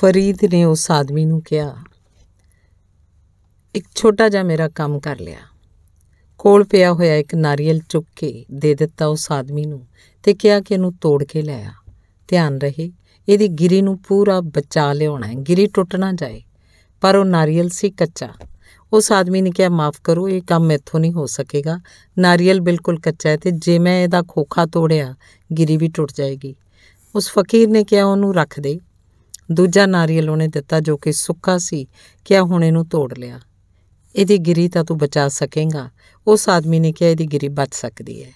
ਫਰੀਦ ਨੇ ਉਸ ਆਦਮੀ ਨੂੰ ਕਿਹਾ ਇੱਕ ਛੋਟਾ ਜਿਹਾ ਮੇਰਾ ਕੰਮ ਕਰ ਲਿਆ ਕੋਲ ਪਿਆ ਹੋਇਆ ਇੱਕ ਨਾਰੀਅਲ ਚੁੱਕ ਕੇ ਦੇ ਦਿੱਤਾ ਉਸ ਆਦਮੀ ਨੂੰ ਤੇ ਕਿਹਾ ਕਿ ਇਹਨੂੰ ਤੋੜ ਕੇ ਲੈ ਆ ਧਿਆਨ ਰਹੇ ਇਹਦੀ ਗਿਰੀ ਨੂੰ ਪੂਰਾ ਬਚਾ ਲਿਆਉਣਾ ਹੈ ਗਿਰੀ ਟੁੱਟ ਨਾ ਜਾਏ ਪਰ ਉਹ ਨਾਰੀਅਲ ਸੀ ਕੱਚਾ ਉਸ ਆਦਮੀ ਨੇ ਕਿਹਾ ਮਾਫ ਕਰੋ ਇਹ ਕੰਮ ਮੈਥੋਂ ਨਹੀਂ ਹੋ ਸਕੇਗਾ ਨਾਰੀਅਲ ਬਿਲਕੁਲ ਕੱਚਾ ਹੈ ਤੇ ਜੇ ਮੈਂ ਇਹਦਾ ਖੋਖਾ ਤੋੜਿਆ ਗਿਰੀ ਵੀ ਟੁੱਟ ਜਾਏਗੀ ਉਸ ਫਕੀਰ ਨੇ ਕਿਹਾ ਉਹਨੂੰ ਰੱਖ ਦੇ ਦੂਜਾ ਨਾਰੀਅਲ ਉਹਨੇ ਦਿੱਤਾ ਜੋ ਕਿ ਸੁੱਕਾ ਸੀ ਕਿਆ ਹੁਣ ਇਹਨੂੰ ਤੋੜ ਲਿਆ ਇਹਦੀ ਗਿਰੀ ਤਾਂ ਤੂੰ ਬਚਾ ਸਕੇਂਗਾ ਉਸ ਆਦਮੀ ਨੇ ਕਿਹਾ ਇਹਦੀ ਗਿਰੀ ਬਚ ਸਕਦੀ ਹੈ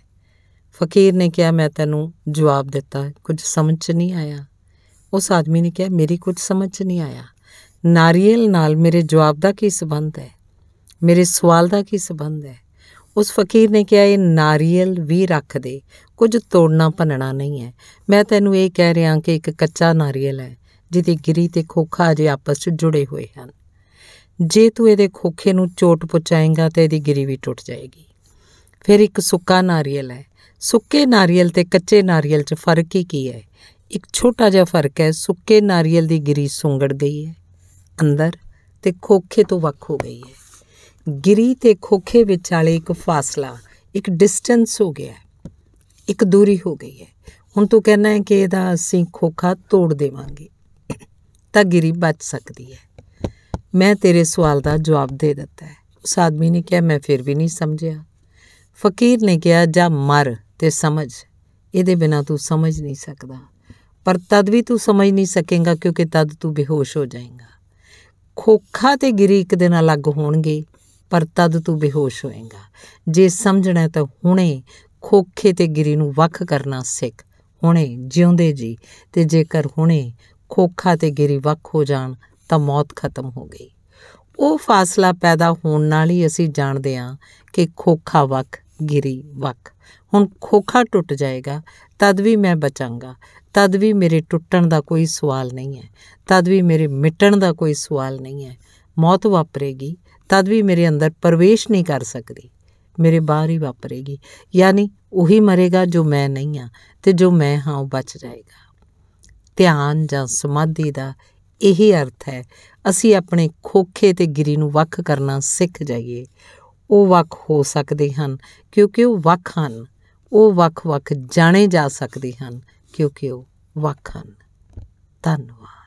ਫਕੀਰ ਨੇ ਕਿਹਾ ਮੈਂ ਤੈਨੂੰ ਜਵਾਬ ਦਿੱਤਾ ਕੁਝ ਸਮਝ ਚ ਨਹੀਂ ਆਇਆ ਉਸ ਆਦਮੀ ਨੇ ਕਿਹਾ ਮੇਰੀ ਕੁਝ ਸਮਝ ਚ ਨਹੀਂ ਆਇਆ ਨਾਰੀਅਲ ਨਾਲ ਮੇਰੇ ਜਵਾਬ ਦਾ ਕੀ ਸਬੰਧ ਹੈ ਮੇਰੇ ਸਵਾਲ ਦਾ ਕੀ ਸਬੰਧ ਹੈ ਉਸ ਫਕੀਰ ਨੇ ਕਿਹਾ ਇਹ ਨਾਰੀਅਲ ਵੀ ਰੱਖ ਦੇ ਕੁਝ ਤੋੜਨਾ ਭੰਨਣਾ ਨਹੀਂ ਹੈ ਮੈਂ ਤੈਨੂੰ ਇਹ ਕਹਿ ਰਿਹਾ ਕਿ ਇੱਕ ਕੱਚਾ ਨਾਰੀਅਲ ਹੈ ਜਿਹਦੇ ਗਿਰੀ ਤੇ ਖੋਖਾ ਅਜੇ ਆਪਸ ਵਿੱਚ ਜੁੜੇ ਹੋਏ ਹਨ ਜੇ ਤੂੰ ਇਹਦੇ ਖੋਖੇ ਨੂੰ ਚੋਟ ਪਹੁੰਚਾਏਗਾ ਤਾਂ ਇਹਦੀ ਗਿਰੀ ਵੀ ਟੁੱਟ ਜਾਏਗੀ ਫਿਰ ਇੱਕ ਸੁੱਕਾ ਨਾਰੀਅਲ ਹੈ ਸੁੱਕੇ ਨਾਰੀਅਲ ਤੇ ਕੱਚੇ ਨਾਰੀਅਲ 'ਚ ਫਰਕ ਹੀ ਕੀ ਹੈ ਇੱਕ ਛੋਟਾ ਜਿਹਾ ਫਰਕ ਹੈ ਸੁੱਕੇ ਨਾਰੀਅਲ ਦੀ ਗਿਰੀ ਸੁੰਗੜ ਗਈ ਹੈ ਅੰਦਰ ਤੇ ਖੋਖੇ ਤੋਂ ਵੱਖ ਹੋ ਗਈ ਹੈ ਗਿਰੀ ਤੇ ਖੋਖੇ ਵਿਚਾਲੇ ਇੱਕ ਫਾਸਲਾ ਇੱਕ ਡਿਸਟੈਂਸ ਹੋ ਗਿਆ ਇੱਕ ਦੂਰੀ ਹੋ ਗਈ ਹੈ ਹੁਣ ਤੂੰ ਕਹਿਣਾ ਹੈ ਕਿ ਇਹਦਾ ਅਸੀਂ ਖੋਖਾ ਤੋੜ ਦੇਵਾਂਗੇ ਤਾਂ ਗਿਰੀ ਬਚ ਸਕਦੀ ਹੈ ਮੈਂ ਤੇਰੇ ਸਵਾਲ ਦਾ ਜਵਾਬ ਦੇ ਦਿੱਤਾ ਹੈ ਉਸ ਆਦਮੀ ਨੇ ਕਿਹਾ ਮੈਂ ਫਿਰ ਵੀ ਨਹੀਂ ਸਮਝਿਆ ਫਕੀਰ ਨੇ ਕਿਹਾ ਜਾ ਮਰ ਤੇ ਸਮਝ ਇਹਦੇ ਬਿਨਾ ਤੂੰ ਸਮਝ ਨਹੀਂ ਸਕਦਾ ਪਰ ਤਦ ਵੀ ਤੂੰ ਸਮਝ ਨਹੀਂ ਸਕੇਗਾ ਕਿਉਂਕਿ ਤਦ ਤੂੰ ਬੇਹੋਸ਼ ਹੋ ਜਾਏਗਾ ਖੋਖਾ ਤੇ ਗਿਰੀ ਇੱਕ ਦਿਨ ਅਲੱਗ ਹੋਣਗੇ ਪਰ ਤਦ ਤੂੰ ਬੇਹੋਸ਼ ਹੋਏਗਾ ਜੇ ਸਮਝਣਾ ਤਾਂ ਹੁਣੇ ਖੋਖੇ ਤੇ ਗਿਰੀ ਨੂੰ ਵੱਖ ਕਰਨਾ ਸਿੱਖ ਹੁਣੇ ਜਿਉਂਦੇ ਜੀ ਤੇ ਜੇਕਰ ਹੁਣੇ ਖੋਖਾ ਤੇ ਗਿਰੀ ਵੱਖ ਹੋ ਜਾਣ ਤਾਂ ਮੌਤ ਖਤਮ ਹੋ ਗਈ ਉਹ ਫਾਸਲਾ ਪੈਦਾ ਹੋਣ ਨਾਲ ਹੀ ਅਸੀਂ ਜਾਣਦੇ ਹਾਂ ਕਿ ਖੋਖਾ ਵੱਖ ਗਿਰੀ ਵੱਖ ਹੁਣ ਖੋਖਾ ਟੁੱਟ ਜਾਏਗਾ ਤਦ ਵੀ ਮੈਂ ਬਚਾਂਗਾ ਤਦ ਵੀ ਮੇਰੇ ਟੁੱਟਣ ਦਾ ਕੋਈ ਸਵਾਲ ਨਹੀਂ ਹੈ ਤਦ ਵੀ ਮੇਰੇ ਮਿਟਣ ਦਾ ਕੋਈ ਸਵਾਲ ਨਹੀਂ ਹੈ ਮੌਤ ਵਾਪਰੇਗੀ ਤਦ ਵੀ ਮੇਰੇ ਅੰਦਰ ਪ੍ਰਵੇਸ਼ ਨਹੀਂ ਕਰ ਸਕਦੀ ਮੇਰੇ ਬਾਹਰ ਹੀ ਵਾਪਰੇਗੀ ਯਾਨੀ ਉਹੀ ਮਰੇਗਾ ਜੋ ਮੈਂ ਨਹੀਂ ਆ ਤੇ ਜੋ ਮੈਂ ਹਾਂ ਉਹ ਬਚ ਜਾਏਗਾ ਧਿਆਨ ਜਾਂ ਸਮਾਧੀ ਦਾ ਇਹ ਅਰਥ ਹੈ ਅਸੀਂ ਆਪਣੇ ਖੋਖੇ ਤੇ ਗਿਰੀ ਨੂੰ ਵੱਖ ਕਰਨਾ ਸਿੱਖ ਜਾਈਏ ਉਹ ਵੱਖ ਹੋ ਸਕਦੇ ਹਨ ਕਿਉਂਕਿ ਉਹ ਵੱਖ ਹਨ ਉਹ ਵੱਖ-ਵੱਖ ਜਾਣੇ ਜਾ ਸਕਦੇ ਹਨ ਕਿਉਂਕਿ ਉਹ ਵੱਖ ਹਨ ਧੰਨਵਾਦ